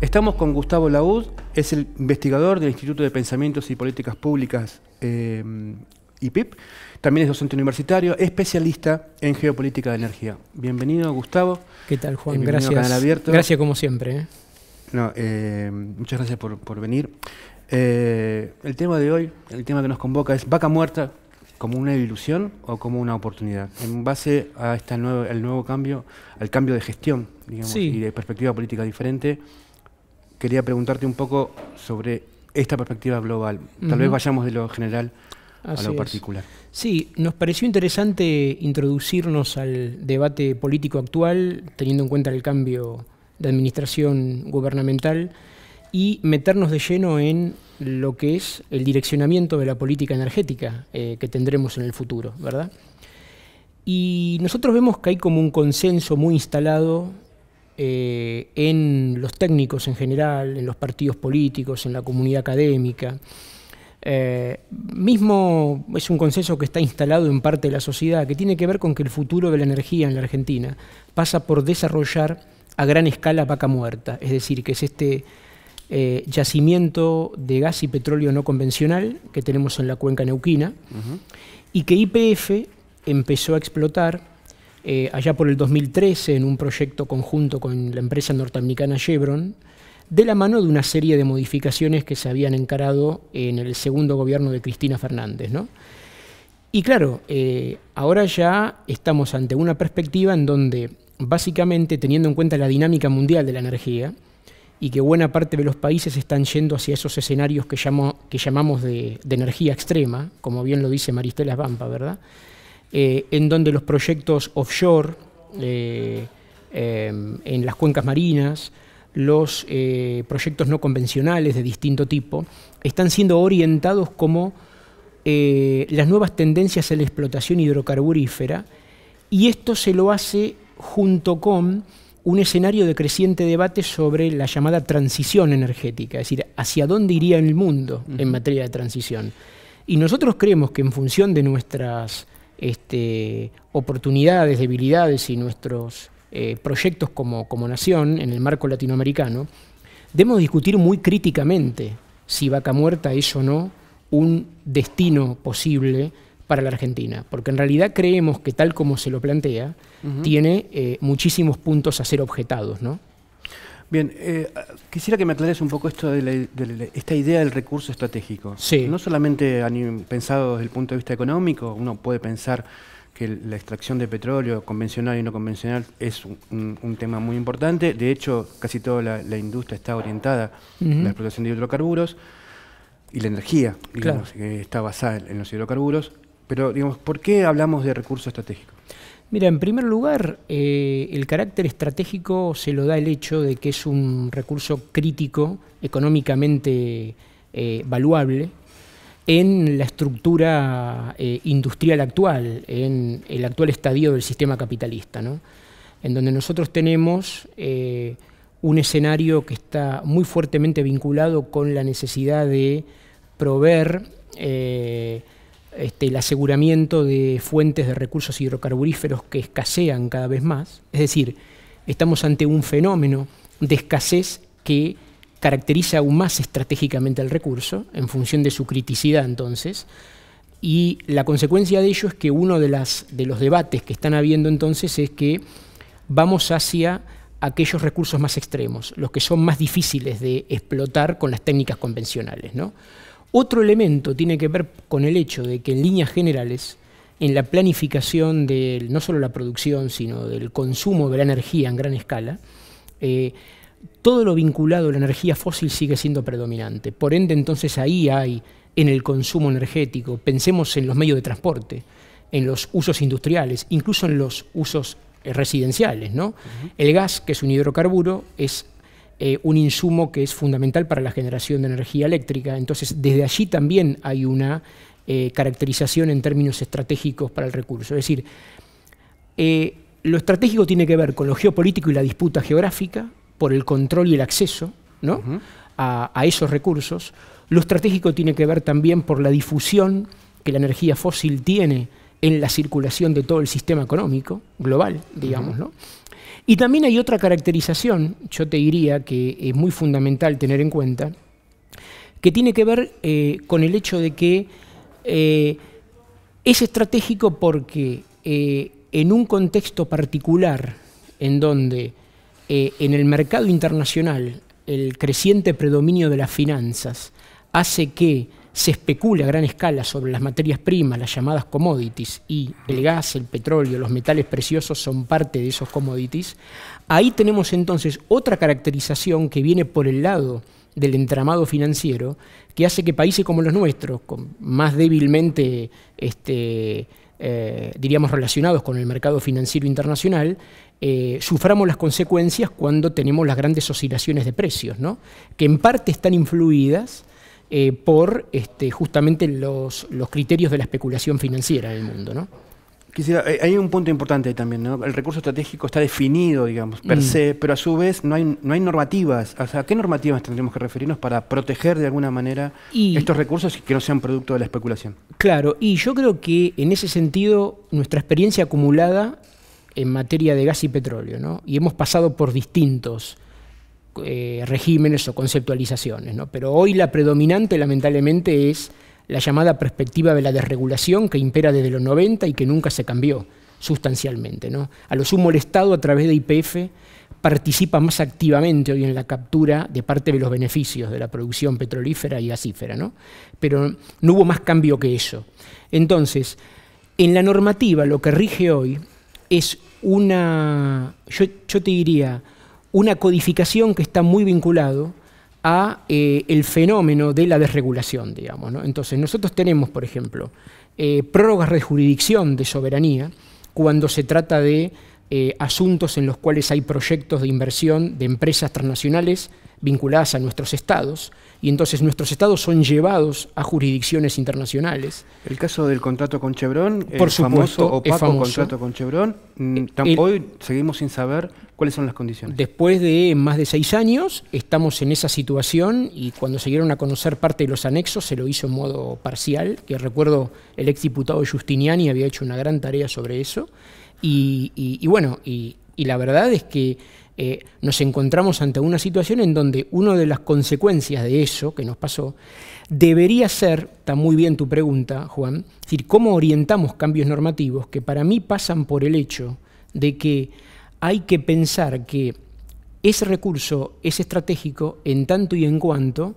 Estamos con Gustavo Laúd, es el investigador del Instituto de Pensamientos y Políticas Públicas eh, IPIP, también es docente universitario, especialista en geopolítica de energía. Bienvenido, Gustavo. ¿Qué tal, Juan? gracias. Abierto. Gracias como siempre. ¿eh? Eh, muchas gracias por, venir. el tema de hoy, el tema que nos convoca es vaca muerta como una ilusión o como una oportunidad, en base a nuevo, el nuevo cambio, al cambio de gestión y de perspectiva política diferente quería preguntarte un poco sobre esta perspectiva global. Tal vez vayamos de lo general a lo particular. Sí, nos pareció interesante introducirnos al debate político actual, teniendo en cuenta el cambio de administración gubernamental, y meternos de lleno en lo que es el direccionamiento de la política energética eh, que tendremos en el futuro, ¿verdad? Y nosotros vemos que hay como un consenso muy instalado eh, en los técnicos en general, en los partidos políticos, en la comunidad académica. Eh, mismo es un consenso que está instalado en parte de la sociedad, que tiene que ver con que el futuro de la energía en la Argentina pasa por desarrollar a gran escala vaca muerta, es decir, que es este eh, yacimiento de gas y petróleo no convencional que tenemos en la cuenca neuquina, y que IPF empezó a explotar eh, allá por el 2013 en un proyecto conjunto con la empresa norteamericana Chevron, de la mano de una serie de modificaciones que se habían encarado en el segundo gobierno de Cristina Fernández. Y claro, eh, ahora ya estamos ante una perspectiva en donde, básicamente, teniendo en cuenta la dinámica mundial de la energía, y que buena parte de los países están yendo hacia esos escenarios que, llamamos de, energía extrema, como bien lo dice Maristela Vampa, ¿verdad? Eh, en donde los proyectos offshore, eh, em, en las cuencas marinas, los eh, proyectos no convencionales de distinto tipo, están siendo orientados como las nuevas tendencias a la explotación hidrocarburífera, y esto se lo hace junto con un escenario de creciente debate sobre la llamada transición energética, es decir, hacia dónde iría el mundo en materia de transición. Y nosotros creemos que en función de nuestras este, oportunidades, debilidades y nuestros eh, proyectos como, nación en el marco latinoamericano, debemos discutir muy críticamente si Vaca Muerta es o no un destino posible para la Argentina, porque en realidad creemos que tal como se lo plantea, tiene eh, muchísimos puntos a ser objetados, ¿no? Bien, eh, quisiera que me aclares un poco esto de, esta idea del recurso estratégico. No solamente pensado desde el punto de vista económico, uno puede pensar que la extracción de petróleo convencional y no convencional es un, tema muy importante. De hecho, casi toda la, industria está orientada a la explotación de hidrocarburos y la energía, está basada en los hidrocarburos. Pero, digamos, ¿por qué hablamos de recurso estratégico? Mira, en primer lugar, eh, el carácter estratégico se lo da el hecho de que es un recurso crítico, económicamente eh, valuable, en la estructura eh, industrial actual, en el actual estadio del sistema capitalista, en donde nosotros tenemos un escenario que está muy fuertemente vinculado con la necesidad de proveer este, el aseguramiento de fuentes de recursos hidrocarburíferos que escasean cada vez más. Es decir, estamos ante un fenómeno de escasez que caracteriza aún más estratégicamente el recurso, en función de su criticidad entonces, y la consecuencia de ello es que uno de, los debates que están habiendo entonces es que vamos hacia aquellos recursos más extremos, los que son más difíciles de explotar con las técnicas convencionales. Otro elemento tiene que ver con el hecho de que en líneas generales, en la planificación de no solo la producción, sino del consumo de la energía en gran escala, eh, todo lo vinculado a la energía fósil sigue siendo predominante. Por ende, entonces ahí hay en el consumo energético, pensemos en los medios de transporte, en los usos industriales, incluso en los usos eh, residenciales. ¿no? El gas, que es un hidrocarburo, es eh, un insumo que es fundamental para la generación de energía eléctrica. Entonces, desde allí también hay una eh, caracterización en términos estratégicos para el recurso. Es decir, eh, lo estratégico tiene que ver con lo geopolítico y la disputa geográfica por el control y el acceso a, esos recursos. Lo estratégico tiene que ver también por la difusión que la energía fósil tiene en la circulación de todo el sistema económico global, digamos, ¿no? Y también hay otra caracterización, yo te diría que es muy fundamental tener en cuenta, que tiene que ver eh, con el hecho de que eh, es estratégico porque eh, en un contexto particular en donde en el mercado internacional el creciente predominio de las finanzas hace que se especula a gran escala sobre las materias primas, las llamadas commodities, y el gas, el petróleo, los metales preciosos son parte de esos commodities, ahí tenemos entonces otra caracterización que viene por el lado del entramado financiero, que hace que países como los nuestros, más débilmente este, eh, diríamos relacionados con el mercado financiero internacional, eh, suframos las consecuencias cuando tenemos las grandes oscilaciones de precios, ¿no? que en parte están influidas eh, por este, justamente los, criterios de la especulación financiera en el mundo. Quisiera, eh, hay un punto importante también, ¿no? El recurso estratégico está definido, digamos, per mm. se, pero a su vez no hay, no hay normativas. ¿a ¿qué normativas tendríamos que referirnos para proteger de alguna manera estos recursos que no sean producto de la especulación? Claro, y yo creo que en ese sentido nuestra experiencia acumulada en materia de gas y petróleo, ¿no? Y hemos pasado por distintos eh, regímenes o conceptualizaciones. ¿no? Pero hoy la predominante, lamentablemente, es la llamada perspectiva de la desregulación que impera desde los 90 y que nunca se cambió sustancialmente. ¿no? A lo sumo el Estado a través de IPF participa más activamente hoy en la captura de parte de los beneficios de la producción petrolífera y gasífera, ¿no? pero no hubo más cambio que eso. Entonces, en la normativa lo que rige hoy es una, yo, yo te diría, una codificación que está muy vinculado a eh, el fenómeno de la desregulación, digamos. Entonces, nosotros tenemos, por ejemplo, eh, prórrogas de jurisdicción de soberanía cuando se trata de eh, asuntos en los cuales hay proyectos de inversión de empresas transnacionales vinculadas a nuestros estados, y entonces nuestros estados son llevados a jurisdicciones internacionales. El caso del contrato con Chevron, por el supuesto, famoso opaco contrato con Chevron, mm, tampoco hoy seguimos sin saber cuáles son las condiciones. Después de más de seis años estamos en esa situación y cuando se a conocer parte de los anexos se lo hizo en modo parcial, que recuerdo el exdiputado Justiniani había hecho una gran tarea sobre eso, y, bueno, y, y la verdad es que eh, nos encontramos ante una situación en donde una de las consecuencias de eso que nos pasó debería ser, está muy bien tu pregunta, Juan, es decir, cómo orientamos cambios normativos que para mí pasan por el hecho de que hay que pensar que ese recurso es estratégico en tanto y en cuanto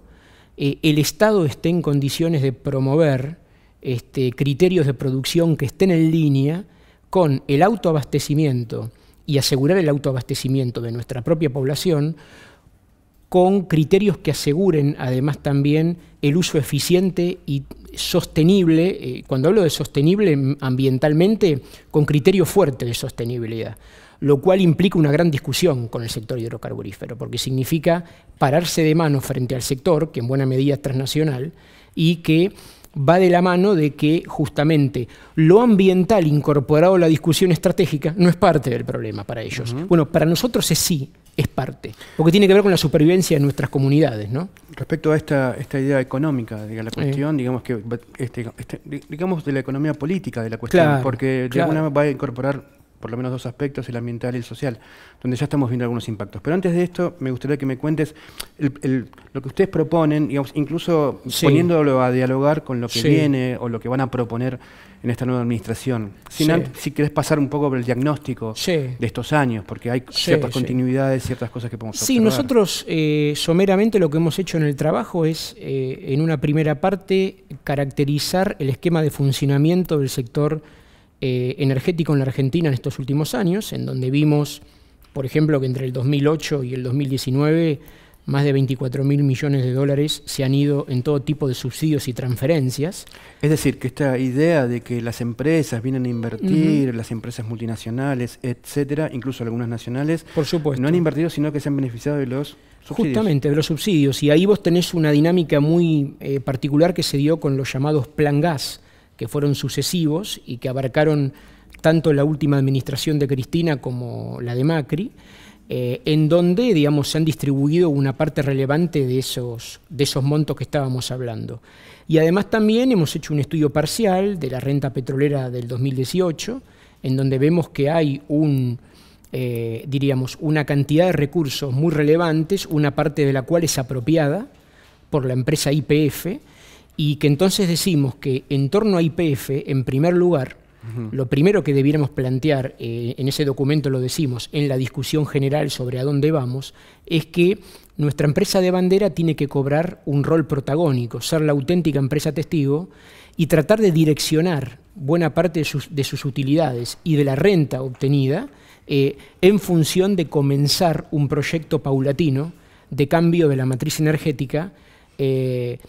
eh, el Estado esté en condiciones de promover este, criterios de producción que estén en línea con el autoabastecimiento y asegurar el autoabastecimiento de nuestra propia población con criterios que aseguren además también el uso eficiente y sostenible, eh, cuando hablo de sostenible ambientalmente, con criterio fuerte de sostenibilidad, lo cual implica una gran discusión con el sector hidrocarburífero, porque significa pararse de mano frente al sector, que en buena medida es transnacional, y que va de la mano de que justamente lo ambiental incorporado a la discusión estratégica no es parte del problema para ellos. Bueno, para nosotros es sí, es parte, porque tiene que ver con la supervivencia de nuestras comunidades. ¿no? Respecto a esta, esta idea económica, de la cuestión, digamos, que, este, este, digamos, de la economía política de la cuestión, porque de alguna alguna va a incorporar por lo menos dos aspectos, el ambiental y el social, donde ya estamos viendo algunos impactos. Pero antes de esto, me gustaría que me cuentes lo que ustedes proponen, incluso poniéndolo a dialogar con lo que viene o lo que van a proponer en esta nueva administración. si querés pasar un poco por el diagnóstico de estos años, porque hay ciertas continuidades, ciertas cosas que podemos observar. Sí, nosotros eh, someramente lo que hemos hecho en el trabajo es, eh, en una primera parte, caracterizar el esquema de funcionamiento del sector eh, energético en la Argentina en estos últimos años, en donde vimos, por ejemplo, que entre el 2008 y el 2019 más de 24 mil millones de dólares se han ido en todo tipo de subsidios y transferencias. Es decir, que esta idea de que las empresas vienen a invertir, las empresas multinacionales, etcétera, incluso algunas nacionales, no han invertido, sino que se han beneficiado de los subsidios. Justamente, de los subsidios. Y ahí vos tenés una dinámica muy eh, particular que se dio con los llamados plan gas, que fueron sucesivos y que abarcaron tanto la última administración de Cristina como la de Macri, eh, en donde digamos, se han distribuido una parte relevante de esos, de esos montos que estábamos hablando. Y además también hemos hecho un estudio parcial de la renta petrolera del 2018, en donde vemos que hay un, eh, diríamos, una cantidad de recursos muy relevantes, una parte de la cual es apropiada por la empresa IPF, y que entonces decimos que en torno a IPF, en primer lugar, lo primero que debiéramos plantear, eh, en ese documento lo decimos, en la discusión general sobre a dónde vamos, es que nuestra empresa de bandera tiene que cobrar un rol protagónico, ser la auténtica empresa testigo y tratar de direccionar buena parte de sus, utilidades y de la renta obtenida eh, en función de comenzar un proyecto paulatino de cambio de la matriz energética. Eh,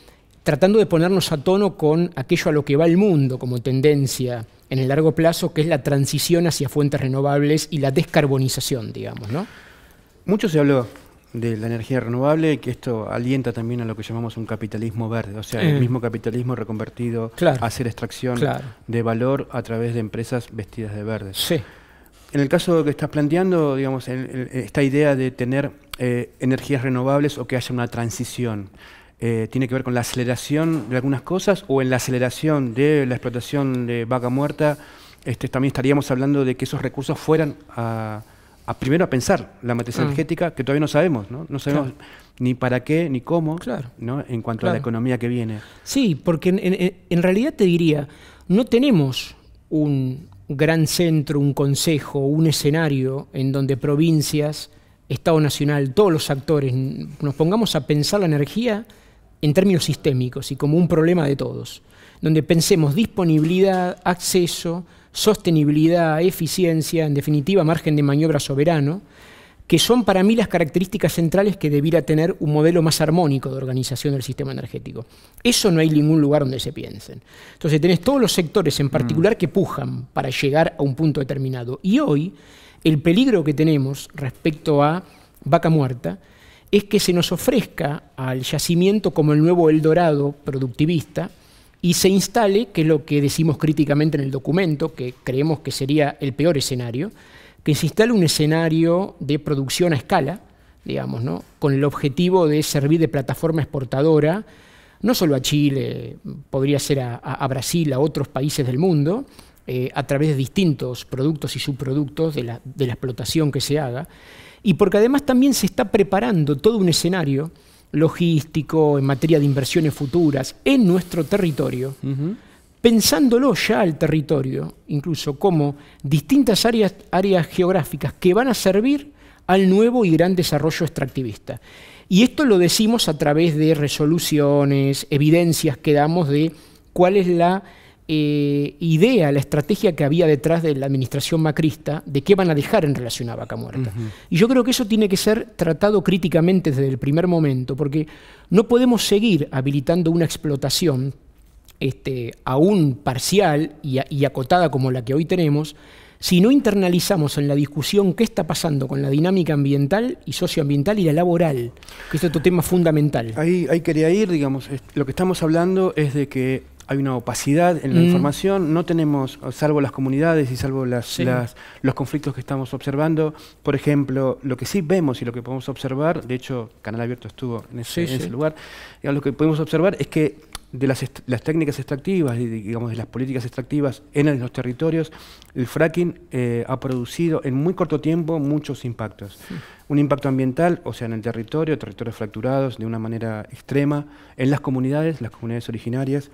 tratando de ponernos a tono con aquello a lo que va el mundo como tendencia en el largo plazo, que es la transición hacia fuentes renovables y la descarbonización, digamos, ¿no? Mucho se habló de la energía renovable, que esto alienta también a lo que llamamos un capitalismo verde, o sea, el mm. mismo capitalismo reconvertido a hacer extracción de valor a través de empresas vestidas de verde. En el caso que estás planteando, digamos, esta idea de tener eh, energías renovables o que haya una transición. Eh, tiene que ver con la aceleración de algunas cosas o en la aceleración de la explotación de vaca muerta, este, también estaríamos hablando de que esos recursos fueran a, primero a pensar la matriz mm. energética, que todavía no sabemos, ¿no? sabemos ni para qué ni cómo, ¿no? En cuanto a la economía que viene. Sí, porque en, en realidad te diría, no tenemos un gran centro, un consejo, un escenario en donde provincias, Estado Nacional, todos los actores, nos pongamos a pensar la energía en términos sistémicos y como un problema de todos, donde pensemos disponibilidad, acceso, sostenibilidad, eficiencia, en definitiva margen de maniobra soberano, que son para mí las características centrales que debiera tener un modelo más armónico de organización del sistema energético. Eso no hay ningún lugar donde se piensen. Entonces tenés todos los sectores en mm. particular que pujan para llegar a un punto determinado. Y hoy el peligro que tenemos respecto a vaca muerta es que se nos ofrezca al yacimiento como el nuevo Eldorado productivista y se instale, que es lo que decimos críticamente en el documento, que creemos que sería el peor escenario, que se instale un escenario de producción a escala, digamos, con el objetivo de servir de plataforma exportadora, no solo a Chile, podría ser a, Brasil, a otros países del mundo, eh, a través de distintos productos y subproductos de la explotación que se haga y porque además también se está preparando todo un escenario logístico, en materia de inversiones futuras, en nuestro territorio, pensándolo ya al territorio, incluso como distintas áreas, áreas geográficas que van a servir al nuevo y gran desarrollo extractivista. Y esto lo decimos a través de resoluciones, evidencias que damos de cuál es la eh, idea, la estrategia que había detrás de la administración macrista, de qué van a dejar en relación a Vaca Muerta. Y yo creo que eso tiene que ser tratado críticamente desde el primer momento, porque no podemos seguir habilitando una explotación este, aún parcial y, acotada como la que hoy tenemos, si no internalizamos en la discusión qué está pasando con la dinámica ambiental y socioambiental y la laboral, que es otro tema fundamental. Ahí, ahí quería ir, digamos, lo que estamos hablando es de que hay una opacidad en la mm. información, no tenemos, salvo las comunidades y salvo las, los conflictos que estamos observando, por ejemplo, lo que sí vemos y lo que podemos observar, de hecho Canal Abierto estuvo en ese, lugar, lo que podemos observar es que de las, técnicas extractivas y digamos de las políticas extractivas en los territorios, el fracking eh, ha producido en muy corto tiempo muchos impactos. Un impacto ambiental, o sea, en el territorio, territorios fracturados de una manera extrema, en las comunidades, las comunidades originarias,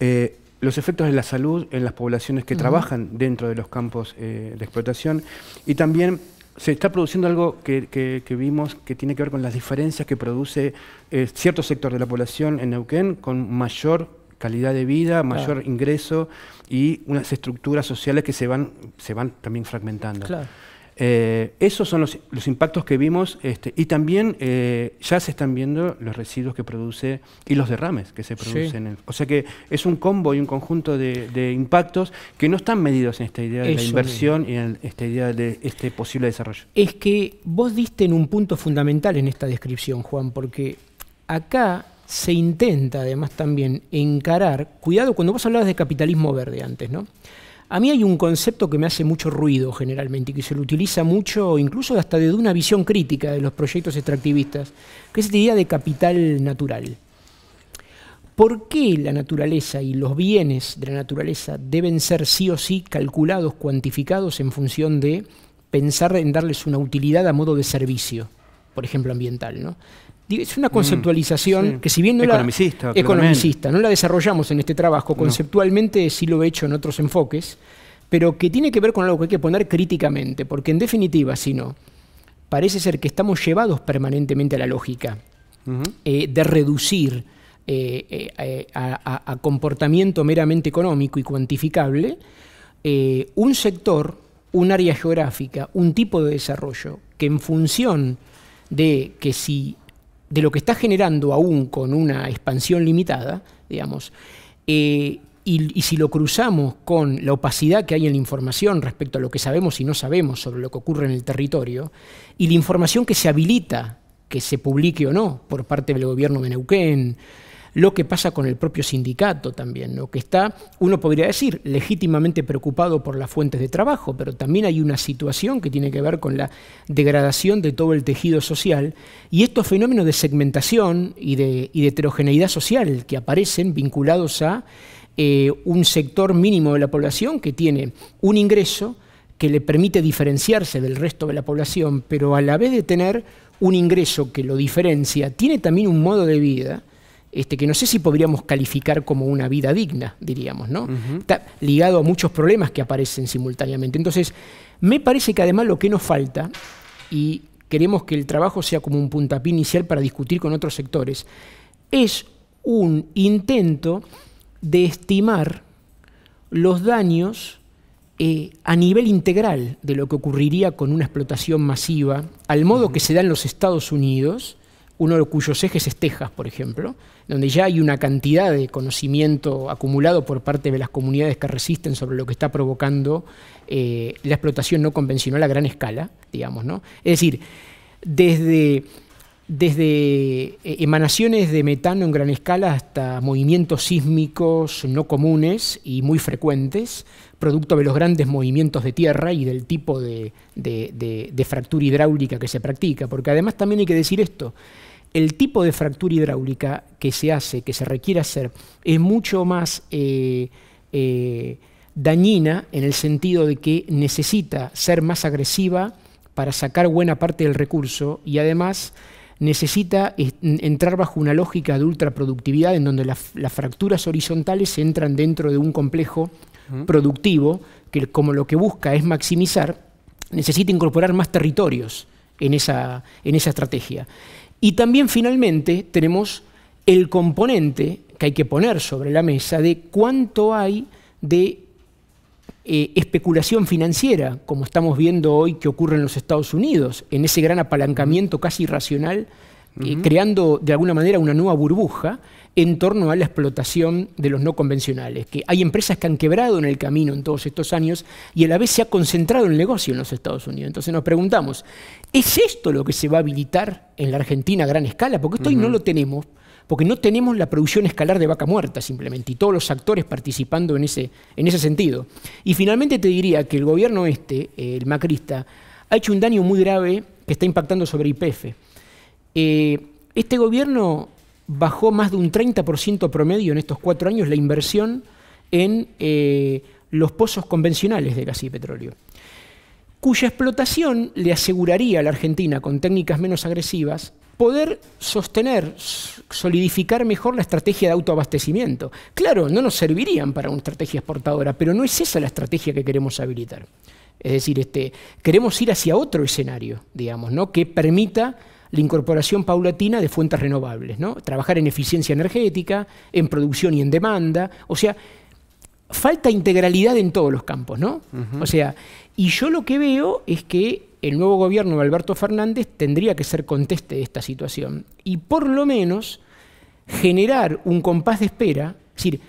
eh, los efectos de la salud en las poblaciones que trabajan dentro de los campos eh, de explotación y también se está produciendo algo que, vimos que tiene que ver con las diferencias que produce eh, cierto sector de la población en Neuquén con mayor calidad de vida, mayor ingreso y unas estructuras sociales que se van, se van también fragmentando. Eh, esos son los, impactos que vimos este, y también eh, ya se están viendo los residuos que produce y los derrames que se producen. o sea que es un combo y un conjunto de, impactos que no están medidos en esta idea de la inversión y en esta idea de este posible desarrollo. Es que vos diste en un punto fundamental en esta descripción, Juan, porque acá se intenta además también encarar, cuidado cuando vos hablabas de capitalismo verde antes, ¿no? A mí hay un concepto que me hace mucho ruido generalmente y que se lo utiliza mucho, incluso hasta desde una visión crítica de los proyectos extractivistas, que es esta idea de capital natural. ¿Por qué la naturaleza y los bienes de la naturaleza deben ser sí o sí calculados, cuantificados en función de pensar en darles una utilidad a modo de servicio, por ejemplo ambiental? es una mm, conceptualización que si bien no la, no la desarrollamos en este trabajo, conceptualmente sí lo he hecho en otros enfoques, pero que tiene que ver con algo que hay que poner críticamente, porque en definitiva, si no, parece ser que estamos llevados permanentemente a la lógica eh, de reducir eh, eh, a, comportamiento meramente económico y cuantificable un sector, un área geográfica, un tipo de desarrollo, que en función de que si de lo que está generando aún con una expansión limitada, digamos, eh, y, y, si lo cruzamos con la opacidad que hay en la información respecto a lo que sabemos y no sabemos sobre lo que ocurre en el territorio, y la información que se habilita que se publique o no por parte del gobierno de Neuquén, lo que pasa con el propio sindicato también, que está, uno podría decir, legítimamente preocupado por las fuentes de trabajo, pero también hay una situación que tiene que ver con la degradación de todo el tejido social y estos fenómenos de segmentación y de, heterogeneidad social que aparecen vinculados a eh, un sector mínimo de la población que tiene un ingreso, que le permite diferenciarse del resto de la población, pero a la vez de tener un ingreso que lo diferencia, tiene también un modo de vida este, que no sé si podríamos calificar como una vida digna, diríamos, ¿no? Está ligado a muchos problemas que aparecen simultáneamente. Entonces, me parece que además lo que nos falta, y queremos que el trabajo sea como un puntapié inicial para discutir con otros sectores, es un intento de estimar los daños eh, a nivel integral de lo que ocurriría con una explotación masiva, al modo que se da en los Estados Unidos, uno de cuyos ejes es Texas, por ejemplo, donde ya hay una cantidad de conocimiento acumulado por parte de las comunidades que resisten sobre lo que está provocando eh, la explotación no convencional a gran escala, digamos, ¿no? Es decir, desde eh, emanaciones de metano en gran escala hasta movimientos sísmicos no comunes y muy frecuentes, producto de los grandes movimientos de tierra y del tipo de, fractura hidráulica que se practica, porque además también hay que decir esto, el tipo de fractura hidráulica que se hace, que se requiere hacer, es mucho más eh, eh, dañina en el sentido de que necesita ser más agresiva para sacar buena parte del recurso y además necesita entrar bajo una lógica de ultraproductividad en donde las, las fracturas horizontales entran dentro de un complejo productivo, que como lo que busca es maximizar, necesita incorporar más territorios en esa, en esa estrategia. Y también finalmente tenemos el componente que hay que poner sobre la mesa de cuánto hay de eh, especulación financiera, como estamos viendo hoy que ocurre en los Estados Unidos, en ese gran apalancamiento casi irracional eh, creando de alguna manera una nueva burbuja en torno a la explotación de los no convencionales, que hay empresas que han quebrado en el camino en todos estos años y a la vez se ha concentrado el negocio en los Estados Unidos. Entonces nos preguntamos, ¿es esto lo que se va a habilitar en la Argentina a gran escala? Porque esto hoy no lo tenemos, porque no tenemos la producción escalar de vaca muerta simplemente, y todos los actores participando en ese, en ese sentido. Y finalmente te diría que el gobierno este, el macrista, ha hecho un daño muy grave que está impactando sobre IPF. Eh, este gobierno bajó más de un 30% promedio en estos cuatro años la inversión en eh, los pozos convencionales de gas y petróleo, cuya explotación le aseguraría a la Argentina, con técnicas menos agresivas, poder sostener, solidificar mejor la estrategia de autoabastecimiento. Claro, no nos servirían para una estrategia exportadora, pero no es esa la estrategia que queremos habilitar. Es decir, este, queremos ir hacia otro escenario, digamos, que permita la incorporación paulatina de fuentes renovables, ¿no? trabajar en eficiencia energética, en producción y en demanda, o sea, falta integralidad en todos los campos, ¿no? O sea, y yo lo que veo es que el nuevo gobierno de Alberto Fernández tendría que ser conteste de esta situación y por lo menos generar un compás de espera, es decir,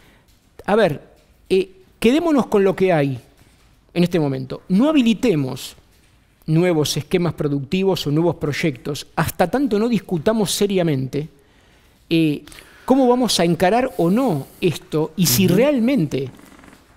a ver, eh, quedémonos con lo que hay en este momento, no habilitemos nuevos esquemas productivos o nuevos proyectos, hasta tanto no discutamos seriamente eh, cómo vamos a encarar o no esto y si realmente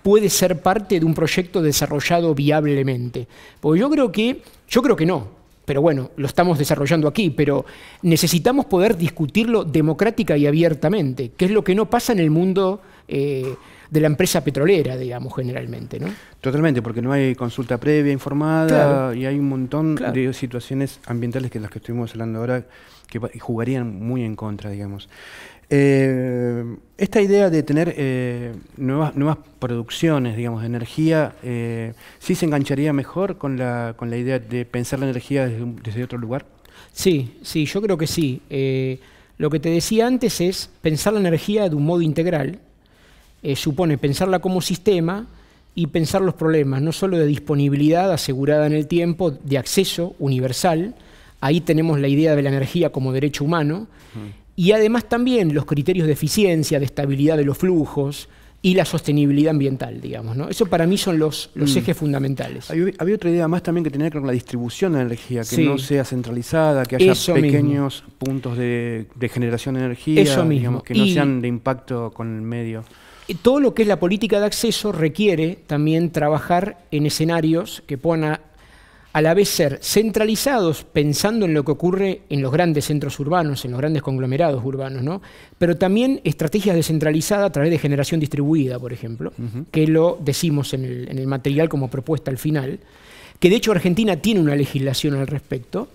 puede ser parte de un proyecto desarrollado viablemente. Porque yo creo que, yo creo que no, pero bueno, lo estamos desarrollando aquí, pero necesitamos poder discutirlo democrática y abiertamente, que es lo que no pasa en el mundo eh, de la empresa petrolera, digamos, generalmente. ¿no? Totalmente, porque no hay consulta previa informada y hay un montón de situaciones ambientales que las que estuvimos hablando ahora que jugarían muy en contra, digamos. Eh, esta idea de tener eh, nuevas, nuevas producciones, digamos, de energía, eh, ¿sí se engancharía mejor con la, idea de pensar la energía desde otro lugar? Sí, sí, yo creo que sí. lo que te decía antes es pensar la energía de un modo integral, eh, supone pensarla como sistema y pensar los problemas, no solo de disponibilidad asegurada en el tiempo, de acceso universal, ahí tenemos la idea de la energía como derecho humano, y además también los criterios de eficiencia, de estabilidad de los flujos, y la sostenibilidad ambiental, digamos. ¿no? Eso para mí son los, los mm. ejes fundamentales. Había, otra idea más también que tenía que ver con la distribución de energía, que no sea centralizada, que haya pequeños puntos de, generación de energía, que no sean de impacto con el medio todo lo que es la política de acceso requiere también trabajar en escenarios que puedan a, la vez ser centralizados pensando en lo que ocurre en los grandes centros urbanos, en los grandes conglomerados urbanos, ¿no? pero también estrategias descentralizadas a través de generación distribuida, por ejemplo, que lo decimos en el, material como propuesta al final, que de hecho Argentina tiene una legislación al respecto.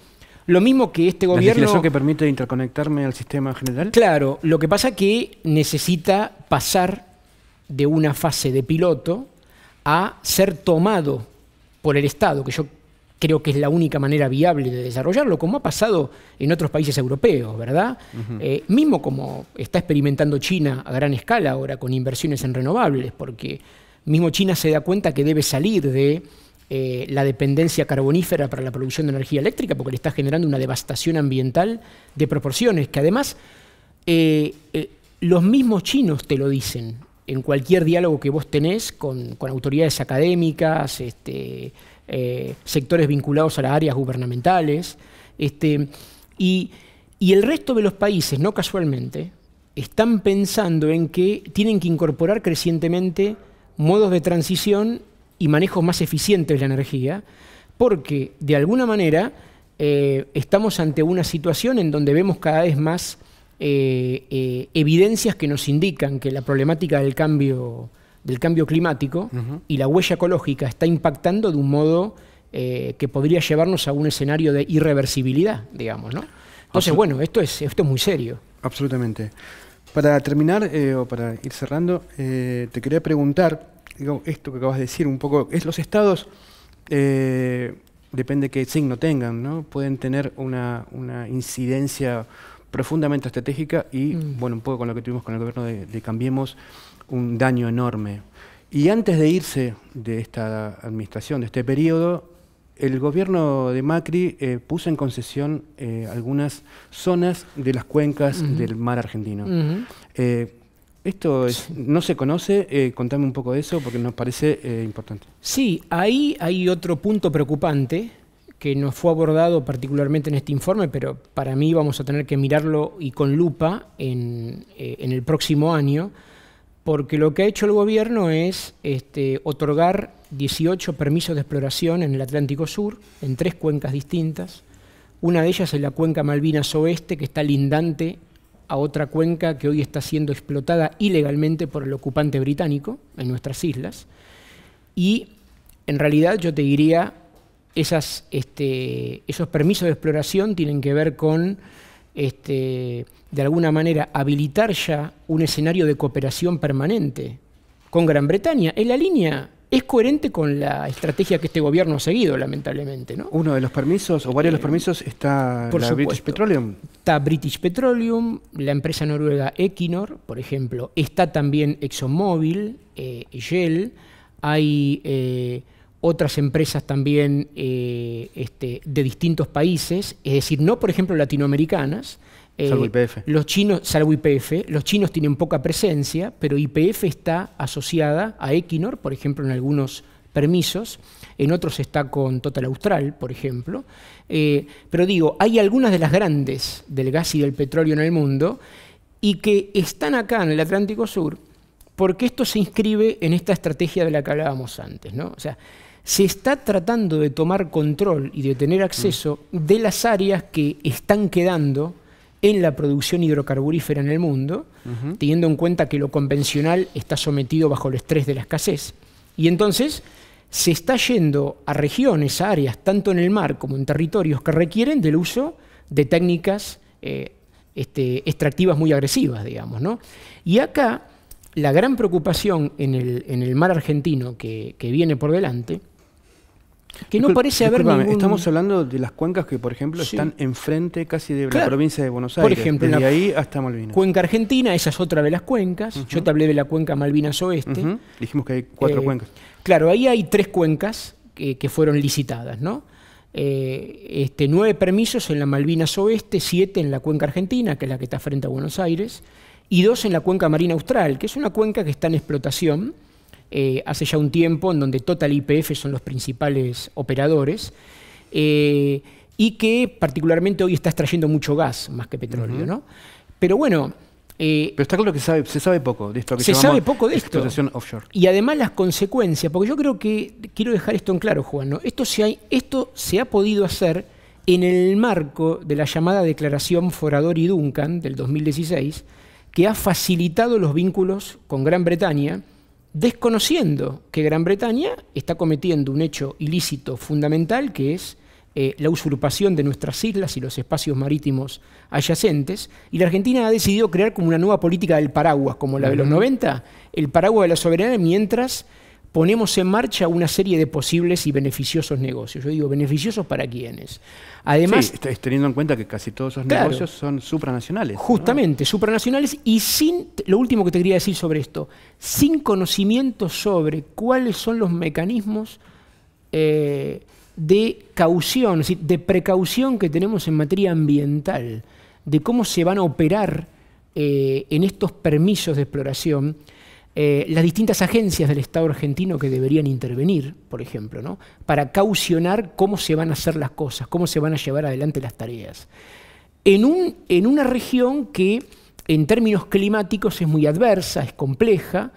Lo mismo que este gobierno. ¿La legislación que permite interconectarme al sistema general? Claro, lo que pasa es que necesita pasar de una fase de piloto a ser tomado por el Estado, que yo creo que es la única manera viable de desarrollarlo, como ha pasado en otros países europeos, ¿verdad? Eh, mismo como está experimentando China a gran escala ahora con inversiones en renovables, porque mismo China se da cuenta que debe salir de eh, la dependencia carbonífera para la producción de energía eléctrica, porque le está generando una devastación ambiental de proporciones, que además eh, los mismos chinos te lo dicen en cualquier diálogo que vos tenés con, autoridades académicas, este, eh, sectores vinculados a las áreas gubernamentales. Este, y, el resto de los países, no casualmente, están pensando en que tienen que incorporar crecientemente modos de transición y manejos más eficientes de la energía, porque de alguna manera eh, estamos ante una situación en donde vemos cada vez más eh, eh, evidencias que nos indican que la problemática del cambio, del cambio climático y la huella ecológica está impactando de un modo eh, que podría llevarnos a un escenario de irreversibilidad, digamos, ¿no? Entonces, bueno, esto es, esto es muy serio. Absolutamente. Para terminar, o para ir cerrando, te quería preguntar, esto que acabas de decir un poco, es los estados depende qué signo tengan, ¿no? Pueden tener una, incidencia profundamente estratégica y, mm. bueno, un poco con lo que tuvimos con el gobierno de, Cambiemos, un daño enorme. Y antes de irse de esta administración, de este periodo, el gobierno de Macri eh, puso en concesión eh, algunas zonas de las cuencas del mar argentino. Eh, esto es, no se conoce, contame un poco de eso porque nos parece importante. Sí, ahí hay otro punto preocupante que no fue abordado particularmente en este informe, pero para mí vamos a tener que mirarlo y con lupa en, eh, el próximo año, porque lo que ha hecho el gobierno es este, otorgar 18 permisos de exploración en el Atlántico Sur, en tres cuencas distintas. Una de ellas es la cuenca Malvinas Oeste, que está lindante a otra cuenca que hoy está siendo explotada ilegalmente por el ocupante británico en nuestras islas. Y en realidad yo te diría este, esos permisos de exploración tienen que ver con, este, de alguna manera, habilitar ya un escenario de cooperación permanente con Gran Bretaña. En la línea es coherente con la estrategia que este gobierno ha seguido, lamentablemente. Uno de los permisos, o varios de los eh, permisos, está British Petroleum. Está British Petroleum, la empresa noruega Equinor, por ejemplo. Está también ExxonMobil, eh, Shell. Hay... Eh, otras empresas también eh, este, de distintos países, es decir, no por ejemplo latinoamericanas. Eh, salvo IPF. Los chinos, salvo los chinos tienen poca presencia, pero IPF está asociada a Equinor, por ejemplo, en algunos permisos, en otros está con Total Austral, por ejemplo. Eh, pero digo, hay algunas de las grandes del gas y del petróleo en el mundo y que están acá en el Atlántico Sur porque esto se inscribe en esta estrategia de la que hablábamos antes. ¿no? O sea, se está tratando de tomar control y de tener acceso de las áreas que están quedando en la producción hidrocarburífera en el mundo, teniendo en cuenta que lo convencional está sometido bajo el estrés de la escasez. Y entonces se está yendo a regiones, a áreas, tanto en el mar como en territorios que requieren del uso de técnicas eh, este, extractivas muy agresivas, digamos. ¿no? Y acá la gran preocupación en el, mar argentino que viene por delante que no parece haber Estamos hablando de las cuencas que, por ejemplo, están enfrente casi de la provincia de Buenos Aires. Por ejemplo, de ahí hasta Malvinas. Cuenca Argentina, esa es otra de las cuencas. Yo te hablé de la cuenca Malvinas Oeste. Dijimos que hay cuatro eh, cuencas. Claro, ahí hay tres cuencas que, fueron licitadas, ¿no? Eh, este, nueve permisos en la Malvinas Oeste, siete en la cuenca argentina, que es la que está frente a Buenos Aires, y dos en la cuenca marina austral, que es una cuenca que está en explotación eh, hace ya un tiempo, en donde Total y IPF son los principales operadores, eh, y que particularmente hoy está extrayendo mucho gas más que petróleo. ¿no? Pero bueno, eh, Pero está claro que se sabe poco de esto. Que se sabe poco de esto. Offshore. Y además las consecuencias, porque yo creo que, quiero dejar esto en claro, Juan, ¿no? esto, se esto se ha podido hacer en el marco de la llamada declaración Forador y Duncan del 2016, que ha facilitado los vínculos con Gran Bretaña desconociendo que Gran Bretaña está cometiendo un hecho ilícito fundamental que es eh, la usurpación de nuestras islas y los espacios marítimos adyacentes, y la Argentina ha decidido crear como una nueva política del paraguas, como la de los 90, el paraguas de la soberanía, mientras ponemos en marcha una serie de posibles y beneficiosos negocios. Yo digo, ¿beneficiosos para quiénes? Además, sí, teniendo en cuenta que casi todos esos negocios son supranacionales. Justamente, supranacionales y sin, lo último que te quería decir sobre esto, sin conocimiento sobre cuáles son los mecanismos eh, de caución, de precaución que tenemos en materia ambiental, de cómo se van a operar eh, en estos permisos de exploración eh, las distintas agencias del Estado argentino que deberían intervenir, por ejemplo, para caucionar cómo se van a hacer las cosas, cómo se van a llevar adelante las tareas. En, un, en una región que en términos climáticos es muy adversa, es compleja,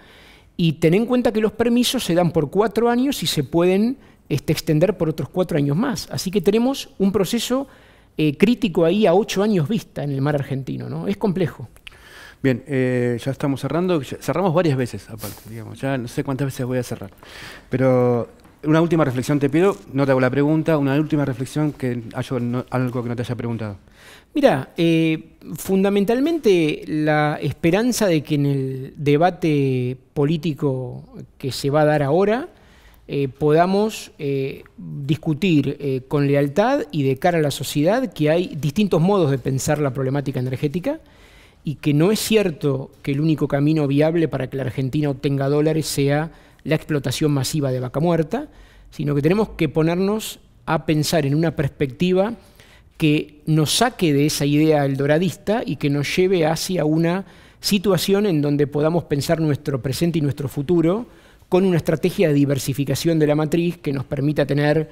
y ten en cuenta que los permisos se dan por cuatro años y se pueden este, extender por otros cuatro años más. Así que tenemos un proceso eh, crítico ahí a ocho años vista en el mar argentino, ¿no? Es complejo. Bien, eh, ya estamos cerrando. Cerramos varias veces, aparte, digamos. Ya no sé cuántas veces voy a cerrar. Pero una última reflexión te pido. No te hago la pregunta. Una última reflexión que haya algo que no te haya preguntado. Mira, eh, fundamentalmente la esperanza de que en el debate político que se va a dar ahora eh, podamos discutir con lealtad y de cara a la sociedad que hay distintos modos de pensar la problemática energética y que no es cierto que el único camino viable para que la Argentina obtenga dólares sea la explotación masiva de vaca muerta, sino que tenemos que ponernos a pensar en una perspectiva que nos saque de esa idea el doradista y que nos lleve hacia una situación en donde podamos pensar nuestro presente y nuestro futuro con una estrategia de diversificación de la matriz que nos permita tener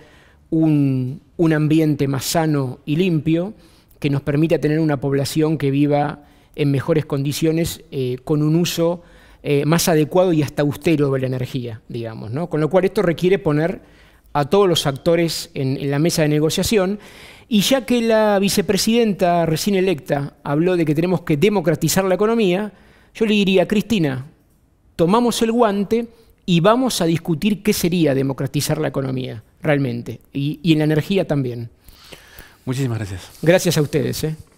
un, un ambiente más sano y limpio, que nos permita tener una población que viva en mejores condiciones eh, con un uso eh, más adecuado y hasta austero de la energía, digamos. ¿no? Con lo cual esto requiere poner a todos los actores en, la mesa de negociación y ya que la vicepresidenta recién electa habló de que tenemos que democratizar la economía, yo le diría, Cristina, tomamos el guante y vamos a discutir qué sería democratizar la economía realmente, y, en la energía también. Muchísimas gracias. Gracias a ustedes. ¿eh?